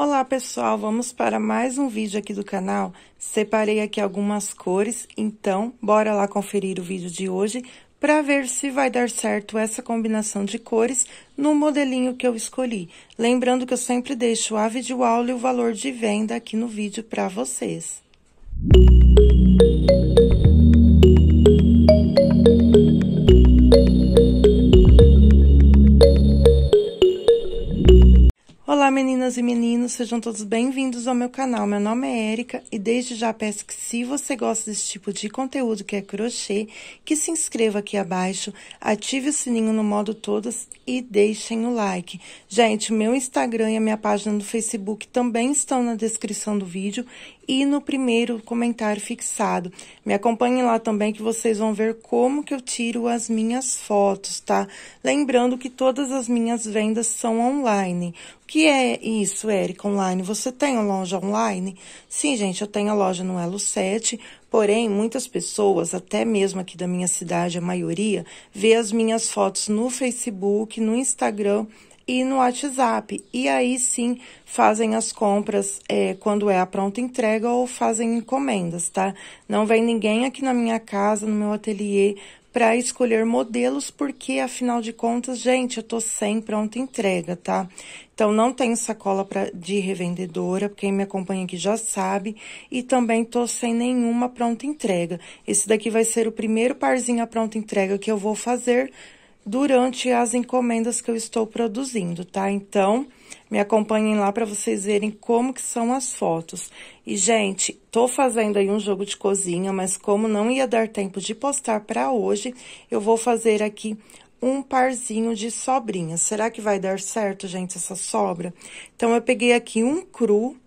Olá pessoal, vamos para mais um vídeo aqui do canal. Separei aqui algumas cores, então bora lá conferir o vídeo de hoje para ver se vai dar certo essa combinação de cores no modelinho que eu escolhi. Lembrando que eu sempre deixo a videoaula e o valor de venda aqui no vídeo para vocês. sejam todos bem-vindos ao meu canal. Meu nome é Erika e desde já peço que se você gosta desse tipo de conteúdo que é crochê, que se inscreva aqui abaixo, ative o sininho no modo todas e deixem o like. Gente, meu Instagram e a minha página do Facebook também estão na descrição do vídeo e no primeiro comentário fixado. Me acompanhem lá também que vocês vão ver como que eu tiro as minhas fotos, tá? Lembrando que todas as minhas vendas são online que é isso, Érica Online? Você tem loja online? Sim, gente, eu tenho a loja no Elo 7, porém, muitas pessoas, até mesmo aqui da minha cidade, a maioria, vê as minhas fotos no Facebook, no Instagram e no WhatsApp. E aí sim fazem as compras é, quando é a pronta entrega ou fazem encomendas, tá? Não vem ninguém aqui na minha casa, no meu ateliê, para escolher modelos, porque afinal de contas, gente, eu tô sem pronta entrega, tá? Então não tenho sacola pra, de revendedora, quem me acompanha aqui já sabe, e também tô sem nenhuma pronta entrega. Esse daqui vai ser o primeiro parzinho a pronta entrega que eu vou fazer durante as encomendas que eu estou produzindo, tá? Então, me acompanhem lá para vocês verem como que são as fotos. E, gente, tô fazendo aí um jogo de cozinha, mas como não ia dar tempo de postar para hoje, eu vou fazer aqui um parzinho de sobrinhas. Será que vai dar certo, gente, essa sobra? Então, eu peguei aqui um cru,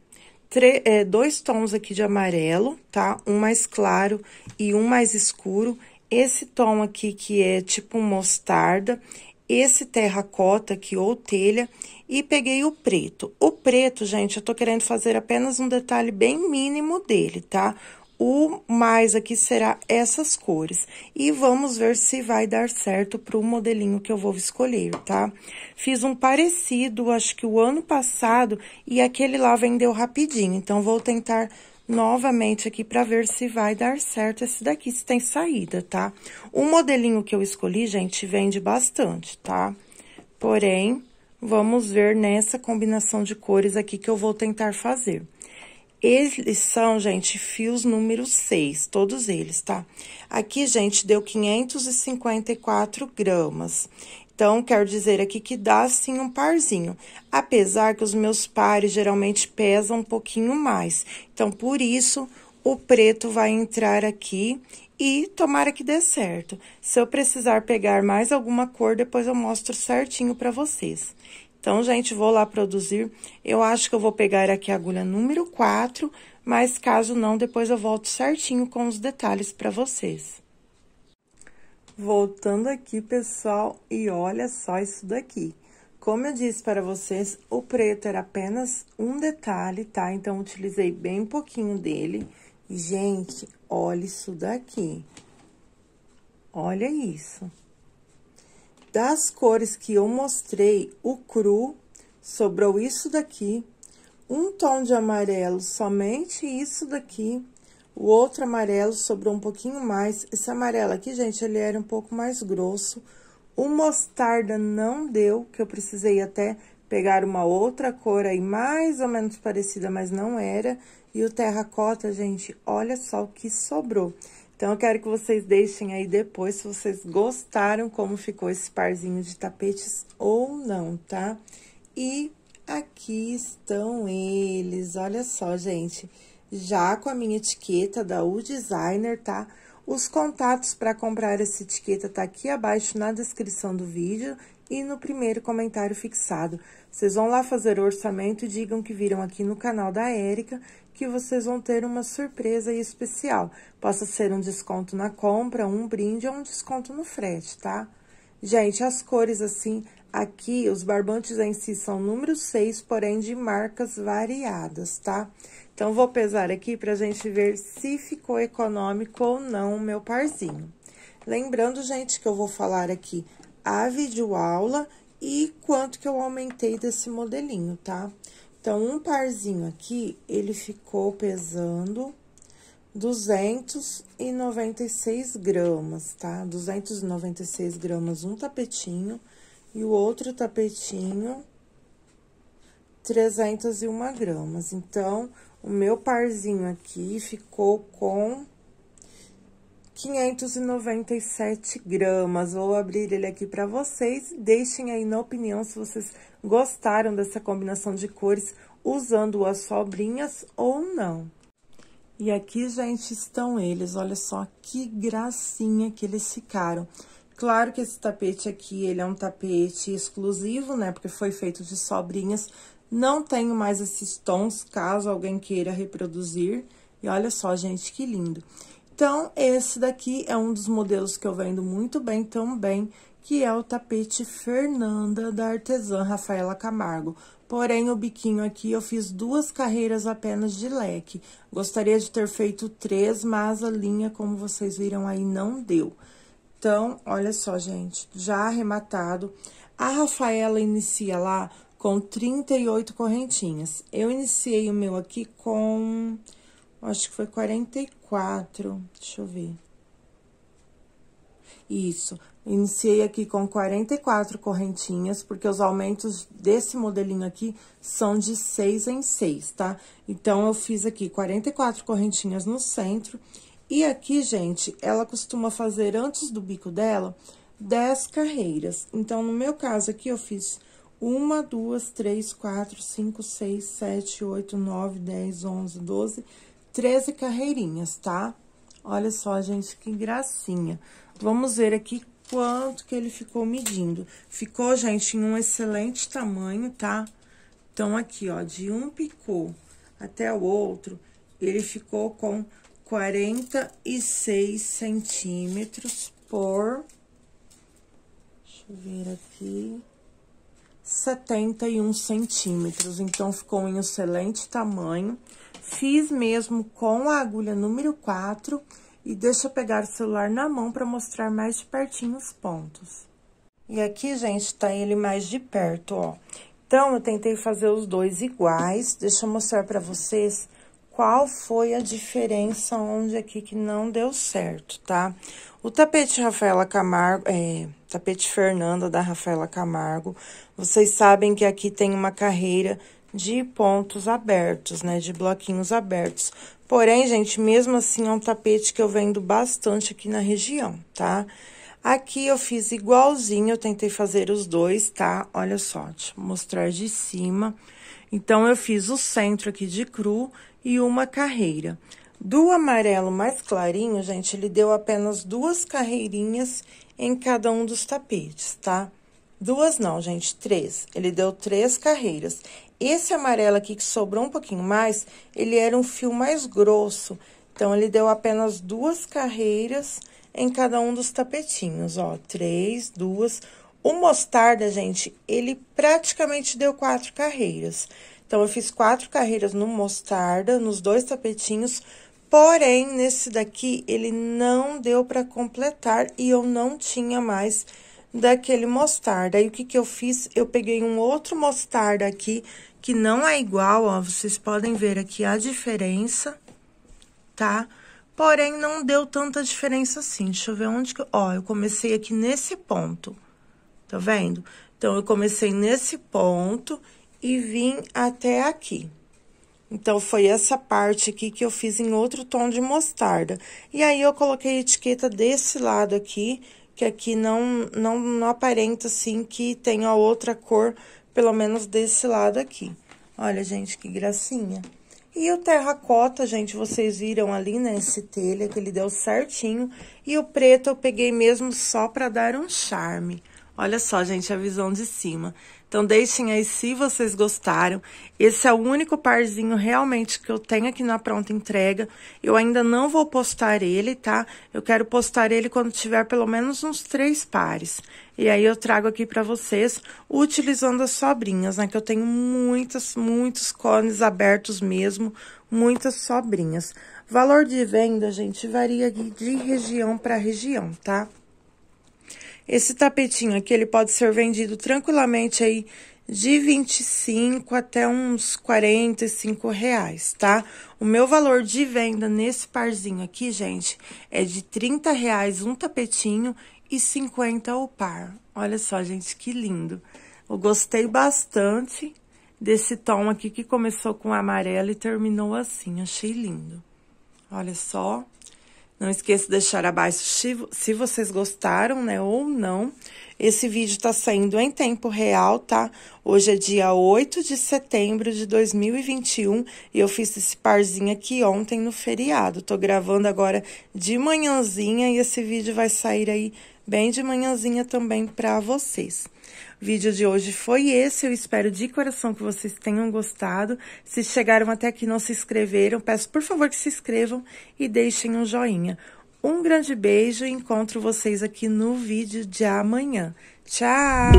é, dois tons aqui de amarelo, tá? Um mais claro e um mais escuro esse tom aqui que é tipo mostarda, esse terracota aqui ou telha e peguei o preto. O preto, gente, eu tô querendo fazer apenas um detalhe bem mínimo dele, tá? O mais aqui será essas cores. E vamos ver se vai dar certo para o modelinho que eu vou escolher, tá? Fiz um parecido, acho que o ano passado, e aquele lá vendeu rapidinho. Então, vou tentar novamente aqui para ver se vai dar certo esse daqui, se tem saída, tá? O modelinho que eu escolhi, gente, vende bastante, tá? Porém, vamos ver nessa combinação de cores aqui que eu vou tentar fazer. Eles são, gente, fios número 6, todos eles, tá? Aqui, gente, deu 554 gramas. Então, quero dizer aqui que dá sim um parzinho, apesar que os meus pares geralmente pesam um pouquinho mais. Então, por isso, o preto vai entrar aqui e tomara que dê certo. Se eu precisar pegar mais alguma cor, depois eu mostro certinho para vocês. Então, gente, vou lá produzir. Eu acho que eu vou pegar aqui a agulha número 4, mas caso não, depois eu volto certinho com os detalhes para vocês. Voltando aqui, pessoal, e olha só isso daqui. Como eu disse para vocês, o preto era apenas um detalhe, tá? Então, utilizei bem pouquinho dele. E, gente, olha isso daqui. Olha isso. Das cores que eu mostrei, o cru, sobrou isso daqui. Um tom de amarelo, somente isso daqui o outro amarelo sobrou um pouquinho mais. Esse amarelo aqui, gente, ele era um pouco mais grosso. O mostarda não deu, que eu precisei até pegar uma outra cor aí, mais ou menos parecida, mas não era. E o terracota, gente, olha só o que sobrou. Então, eu quero que vocês deixem aí depois se vocês gostaram como ficou esse parzinho de tapetes ou não, tá? E aqui estão eles, olha só, gente. Gente já com a minha etiqueta da U Designer, tá? Os contatos para comprar essa etiqueta tá aqui abaixo na descrição do vídeo e no primeiro comentário fixado. Vocês vão lá fazer o orçamento e digam que viram aqui no canal da Érica que vocês vão ter uma surpresa especial. Possa ser um desconto na compra, um brinde ou um desconto no frete, tá? Gente, as cores assim, Aqui, os barbantes em si são número 6, porém de marcas variadas, tá? Então, vou pesar aqui pra gente ver se ficou econômico ou não o meu parzinho. Lembrando, gente, que eu vou falar aqui a videoaula e quanto que eu aumentei desse modelinho, tá? Então, um parzinho aqui, ele ficou pesando 296 gramas, tá? 296 gramas um tapetinho e o outro tapetinho, 301 gramas. Então, o meu parzinho aqui ficou com 597 gramas. Vou abrir ele aqui para vocês. Deixem aí na opinião se vocês gostaram dessa combinação de cores usando as sobrinhas ou não. E aqui, gente, estão eles. Olha só que gracinha que eles ficaram. Claro que esse tapete aqui, ele é um tapete exclusivo, né? Porque foi feito de sobrinhas. Não tenho mais esses tons, caso alguém queira reproduzir. E olha só, gente, que lindo. Então, esse daqui é um dos modelos que eu vendo muito bem também, que é o tapete Fernanda, da artesã Rafaela Camargo. Porém, o biquinho aqui eu fiz duas carreiras apenas de leque. Gostaria de ter feito três, mas a linha, como vocês viram aí, não deu. Então, olha só, gente, já arrematado. A Rafaela inicia lá com 38 correntinhas. Eu iniciei o meu aqui com, acho que foi 44, deixa eu ver. Isso, iniciei aqui com 44 correntinhas, porque os aumentos desse modelinho aqui são de 6 em 6, tá? Então, eu fiz aqui 44 correntinhas no centro e aqui, gente, ela costuma fazer antes do bico dela 10 carreiras. Então, no meu caso aqui, eu fiz uma, duas, três, quatro, cinco, seis, sete, oito, nove, dez, onze, doze, treze carreirinhas, tá? Olha só, gente, que gracinha. Vamos ver aqui quanto que ele ficou medindo. Ficou, gente, em um excelente tamanho, tá? Então, aqui, ó, de um picô até o outro, ele ficou com 46 centímetros por, deixa eu ver aqui, 71 centímetros. Então, ficou em excelente tamanho. Fiz mesmo com a agulha número 4 e deixa eu pegar o celular na mão para mostrar mais de pertinho os pontos. E aqui, gente, tá ele mais de perto, ó. Então, eu tentei fazer os dois iguais. Deixa eu mostrar para vocês qual foi a diferença onde aqui que não deu certo, tá? O tapete Rafaela Camargo, é, tapete Fernanda da Rafaela Camargo, vocês sabem que aqui tem uma carreira de pontos abertos, né, de bloquinhos abertos. Porém, gente, mesmo assim é um tapete que eu vendo bastante aqui na região, tá? Aqui eu fiz igualzinho, eu tentei fazer os dois, tá? Olha só, deixa eu mostrar de cima. Então, eu fiz o centro aqui de cru e uma carreira. Do amarelo mais clarinho, gente, ele deu apenas duas carreirinhas em cada um dos tapetes, tá? Duas não, gente, três. Ele deu três carreiras. Esse amarelo aqui, que sobrou um pouquinho mais, ele era um fio mais grosso. Então, ele deu apenas duas carreiras em cada um dos tapetinhos, ó. Três, duas. O Mostarda, gente, ele praticamente deu quatro carreiras. Então, eu fiz quatro carreiras no Mostarda, nos dois tapetinhos. Porém, nesse daqui, ele não deu para completar e eu não tinha mais daquele mostarda. Aí, o que que eu fiz? Eu peguei um outro mostarda aqui, que não é igual, ó. Vocês podem ver aqui a diferença, tá? Porém, não deu tanta diferença assim. Deixa eu ver onde que... Ó, eu comecei aqui nesse ponto tá vendo? Então, eu comecei nesse ponto e vim até aqui. Então, foi essa parte aqui que eu fiz em outro tom de mostarda. E aí, eu coloquei a etiqueta desse lado aqui, que aqui não, não, não aparenta, assim, que tenha outra cor, pelo menos desse lado aqui. Olha, gente, que gracinha. E o terracota, gente, vocês viram ali, nesse né, telha, que ele deu certinho. E o preto eu peguei mesmo só para dar um charme. Olha só, gente, a visão de cima. Então, deixem aí se vocês gostaram. Esse é o único parzinho realmente que eu tenho aqui na pronta entrega. Eu ainda não vou postar ele, tá? Eu quero postar ele quando tiver pelo menos uns três pares. E aí, eu trago aqui pra vocês, utilizando as sobrinhas, né? Que eu tenho muitas, muitos cones abertos mesmo, muitas sobrinhas. Valor de venda, gente, varia de região para região, tá? Esse tapetinho aqui, ele pode ser vendido tranquilamente aí de 25 até uns 45 reais, tá? O meu valor de venda nesse parzinho aqui, gente, é de 30 reais um tapetinho e 50 o par. Olha só, gente, que lindo. Eu gostei bastante desse tom aqui que começou com amarelo e terminou assim. Achei lindo. Olha só. Não esqueça de deixar abaixo se vocês gostaram, né, ou não. Esse vídeo tá saindo em tempo real, tá? Hoje é dia 8 de setembro de 2021 e eu fiz esse parzinho aqui ontem no feriado. Tô gravando agora de manhãzinha e esse vídeo vai sair aí bem de manhãzinha também pra vocês vídeo de hoje foi esse. Eu espero de coração que vocês tenham gostado. Se chegaram até aqui e não se inscreveram, peço por favor que se inscrevam e deixem um joinha. Um grande beijo e encontro vocês aqui no vídeo de amanhã. Tchau!